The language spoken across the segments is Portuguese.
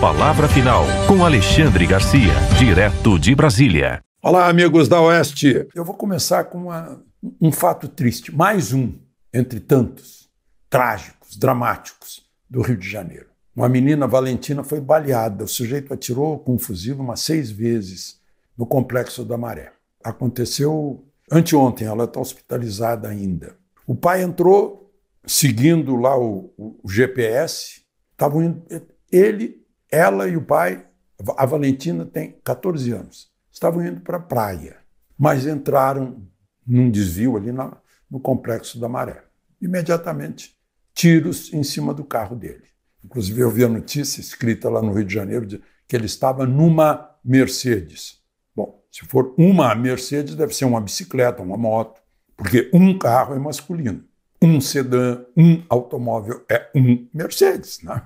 palavra final com Alexandre Garcia, direto de Brasília. Olá, amigos da Oeste. Eu vou começar com uma, um fato triste, mais um entre tantos trágicos, dramáticos do Rio de Janeiro. Uma menina Valentina foi baleada. O sujeito atirou com um fuzil umas seis vezes no complexo da Maré. Aconteceu anteontem. Ela está hospitalizada ainda. O pai entrou seguindo lá o, o, o GPS. Estavam ele, ela e o pai, a Valentina tem 14 anos, estavam indo para a praia, mas entraram num desvio ali na, no complexo da Maré. Imediatamente, tiros em cima do carro dele. Inclusive, eu vi a notícia escrita lá no Rio de Janeiro de que ele estava numa Mercedes. Bom, se for uma Mercedes, deve ser uma bicicleta, uma moto, porque um carro é masculino, um sedã, um automóvel é um Mercedes. Né?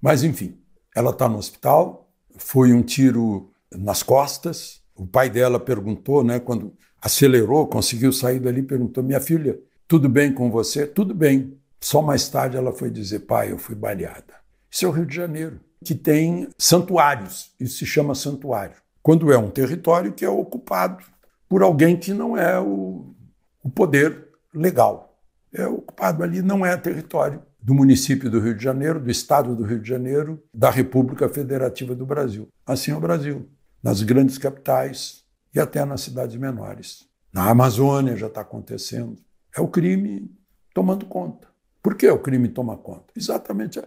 Mas, enfim, ela está no hospital, foi um tiro nas costas. O pai dela perguntou, né, quando acelerou, conseguiu sair dali, perguntou: Minha filha, tudo bem com você? Tudo bem. Só mais tarde ela foi dizer: Pai, eu fui baleada. Isso é o Rio de Janeiro, que tem santuários, isso se chama santuário. Quando é um território que é ocupado por alguém que não é o, o poder legal. É ocupado ali, não é território do município do Rio de Janeiro, do estado do Rio de Janeiro, da República Federativa do Brasil. Assim é o Brasil, nas grandes capitais e até nas cidades menores. Na Amazônia já está acontecendo. É o crime tomando conta. Por que o crime toma conta? Exatamente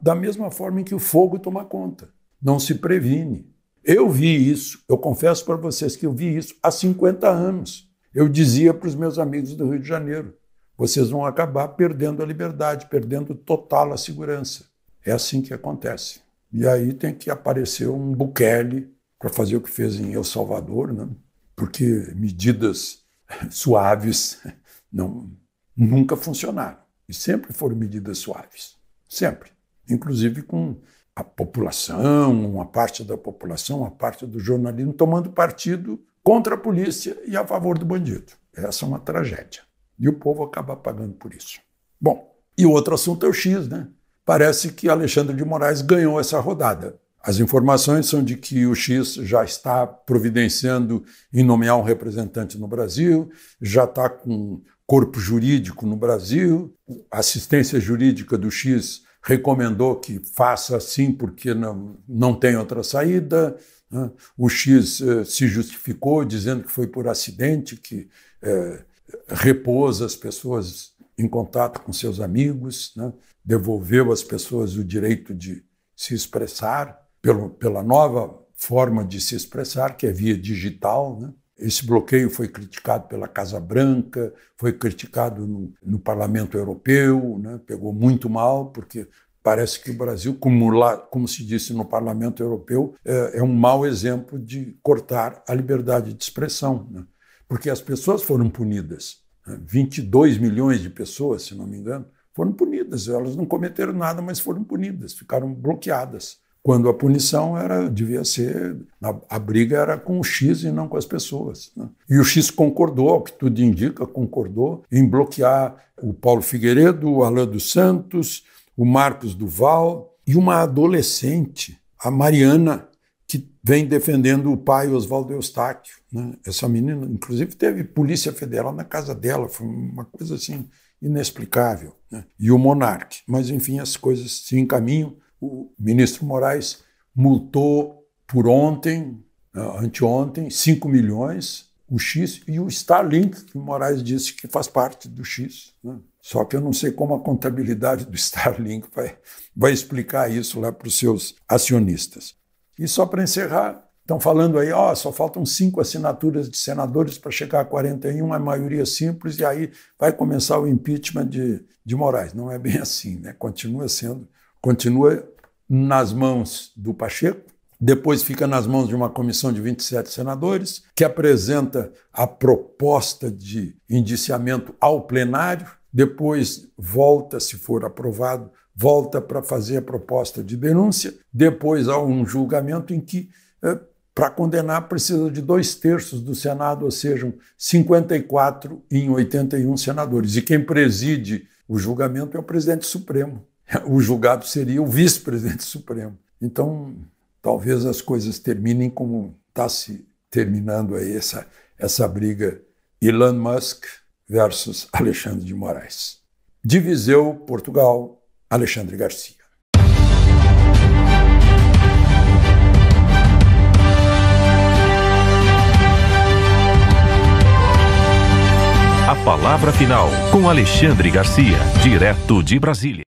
da mesma forma em que o fogo toma conta. Não se previne. Eu vi isso, eu confesso para vocês que eu vi isso há 50 anos. Eu dizia para os meus amigos do Rio de Janeiro: vocês vão acabar perdendo a liberdade, perdendo total a segurança. É assim que acontece. E aí tem que aparecer um Bukele para fazer o que fez em El Salvador, né? porque medidas suaves não, nunca funcionaram. E sempre foram medidas suaves. Sempre. Inclusive com a população, uma parte da população, uma parte do jornalismo tomando partido contra a polícia e a favor do bandido. Essa é uma tragédia. E o povo acaba pagando por isso. Bom, e o outro assunto é o X, né? Parece que Alexandre de Moraes ganhou essa rodada. As informações são de que o X já está providenciando em nomear um representante no Brasil, já está com corpo jurídico no Brasil, a assistência jurídica do X recomendou que faça assim porque não, não tem outra saída. Né? O X eh, se justificou dizendo que foi por acidente, que eh, repôs as pessoas em contato com seus amigos, né? devolveu às pessoas o direito de se expressar pelo, pela nova forma de se expressar, que é via digital. Né? Esse bloqueio foi criticado pela Casa Branca, foi criticado no, no Parlamento Europeu, né? pegou muito mal, porque parece que o Brasil, como, lá, como se disse no Parlamento Europeu, é, é um mau exemplo de cortar a liberdade de expressão. Né? porque as pessoas foram punidas. 22 né? milhões de pessoas, se não me engano, foram punidas. Elas não cometeram nada, mas foram punidas, ficaram bloqueadas. Quando a punição era, devia ser, a, a briga era com o X e não com as pessoas. Né? E o X concordou, ao que tudo indica, concordou em bloquear o Paulo Figueiredo, o Alain dos Santos, o Marcos Duval e uma adolescente, a Mariana que vem defendendo o pai Oswaldo Eustáquio. Né? Essa menina, inclusive, teve polícia federal na casa dela, foi uma coisa assim inexplicável. Né? E o monarca. Mas, enfim, as coisas se encaminham. O ministro Moraes multou por ontem, anteontem, 5 milhões, o X e o Starlink, que o Moraes disse que faz parte do X. Né? Só que eu não sei como a contabilidade do Starlink vai, vai explicar isso lá para os seus acionistas. E só para encerrar, estão falando aí, ó, só faltam cinco assinaturas de senadores para chegar a 41, a maioria simples, e aí vai começar o impeachment de, de Moraes. Não é bem assim, né? Continua sendo, continua nas mãos do Pacheco, depois fica nas mãos de uma comissão de 27 senadores, que apresenta a proposta de indiciamento ao plenário, depois volta, se for aprovado, volta para fazer a proposta de denúncia, depois há um julgamento em que, eh, para condenar, precisa de dois terços do Senado, ou seja, 54 em 81 senadores. E quem preside o julgamento é o presidente Supremo. O julgado seria o vice-presidente Supremo. Então, talvez as coisas terminem como está se terminando aí essa, essa briga Elon Musk versus Alexandre de Moraes. Diviseu Portugal, Alexandre Garcia. A palavra final com Alexandre Garcia, direto de Brasília.